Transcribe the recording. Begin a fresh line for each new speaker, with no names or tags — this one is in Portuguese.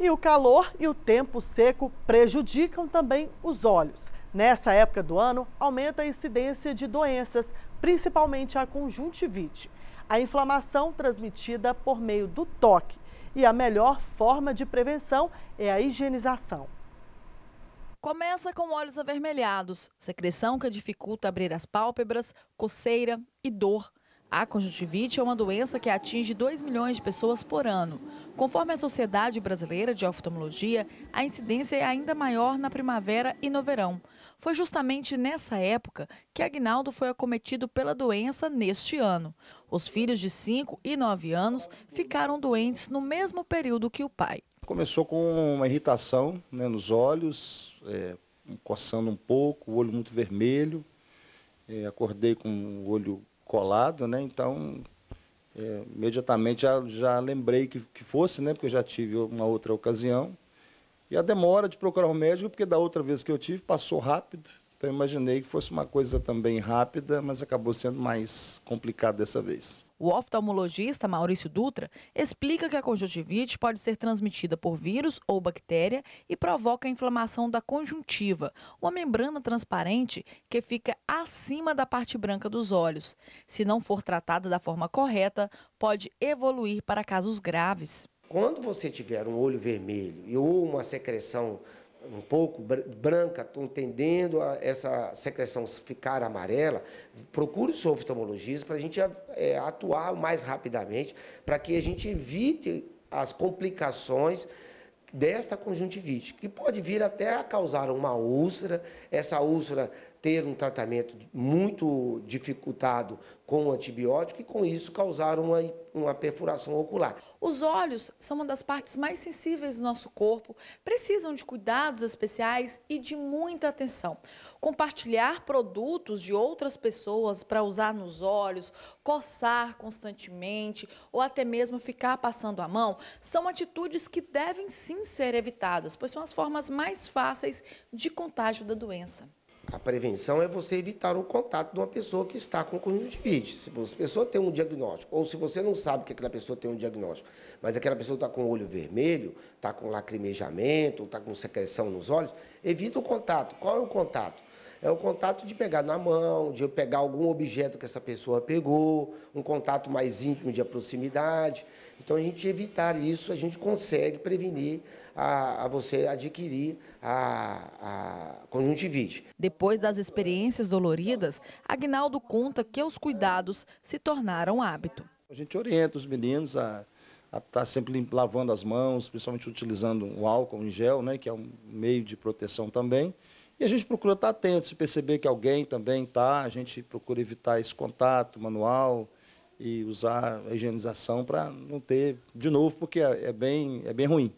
E o calor e o tempo seco prejudicam também os olhos. Nessa época do ano, aumenta a incidência de doenças, principalmente a conjuntivite, a inflamação transmitida por meio do toque. E a melhor forma de prevenção é a higienização. Começa com olhos avermelhados, secreção que dificulta abrir as pálpebras, coceira e dor. A conjuntivite é uma doença que atinge 2 milhões de pessoas por ano. Conforme a Sociedade Brasileira de Oftalmologia, a incidência é ainda maior na primavera e no verão. Foi justamente nessa época que Agnaldo foi acometido pela doença neste ano. Os filhos de 5 e 9 anos ficaram doentes no mesmo período que o pai.
Começou com uma irritação né, nos olhos, é, coçando um pouco, o olho muito vermelho. É, acordei com o olho colado, né? Então, é, imediatamente já, já lembrei que, que fosse, né? Porque eu já tive uma outra ocasião. E a demora de procurar um médico, porque da outra vez que eu tive, passou rápido, então imaginei que fosse uma coisa também rápida, mas acabou sendo mais complicado dessa vez.
O oftalmologista Maurício Dutra explica que a conjuntivite pode ser transmitida por vírus ou bactéria e provoca a inflamação da conjuntiva, uma membrana transparente que fica acima da parte branca dos olhos. Se não for tratada da forma correta, pode evoluir para casos graves.
Quando você tiver um olho vermelho ou uma secreção um pouco branca, estão tendendo a essa secreção ficar amarela, procure o seu oftalmologista para a gente é, atuar mais rapidamente, para que a gente evite as complicações desta conjuntivite, que pode vir até a causar uma úlcera, essa úlcera ter um tratamento muito dificultado com antibiótico e com isso causar uma, uma perfuração ocular.
Os olhos são uma das partes mais sensíveis do nosso corpo, precisam de cuidados especiais e de muita atenção. Compartilhar produtos de outras pessoas para usar nos olhos, coçar constantemente ou até mesmo ficar passando a mão, são atitudes que devem sim sim ser evitadas, pois são as formas mais fáceis de contágio da doença.
A prevenção é você evitar o contato de uma pessoa que está com conjuntivite. Se a pessoa tem um diagnóstico, ou se você não sabe que aquela pessoa tem um diagnóstico, mas aquela pessoa está com olho vermelho, está com lacrimejamento, está com secreção nos olhos, evita o contato. Qual é o contato? É o contato de pegar na mão, de pegar algum objeto que essa pessoa pegou, um contato mais íntimo de proximidade. Então, a gente evitar isso, a gente consegue prevenir a, a você adquirir a, a conjuntivite.
Depois das experiências doloridas, Agnaldo conta que os cuidados se tornaram hábito.
A gente orienta os meninos a a estar tá sempre lavando as mãos, principalmente utilizando o álcool em gel, né, que é um meio de proteção também. E a gente procura estar atento, se perceber que alguém também está, a gente procura evitar esse contato manual e usar a higienização para não ter de novo, porque é, é bem, é bem ruim.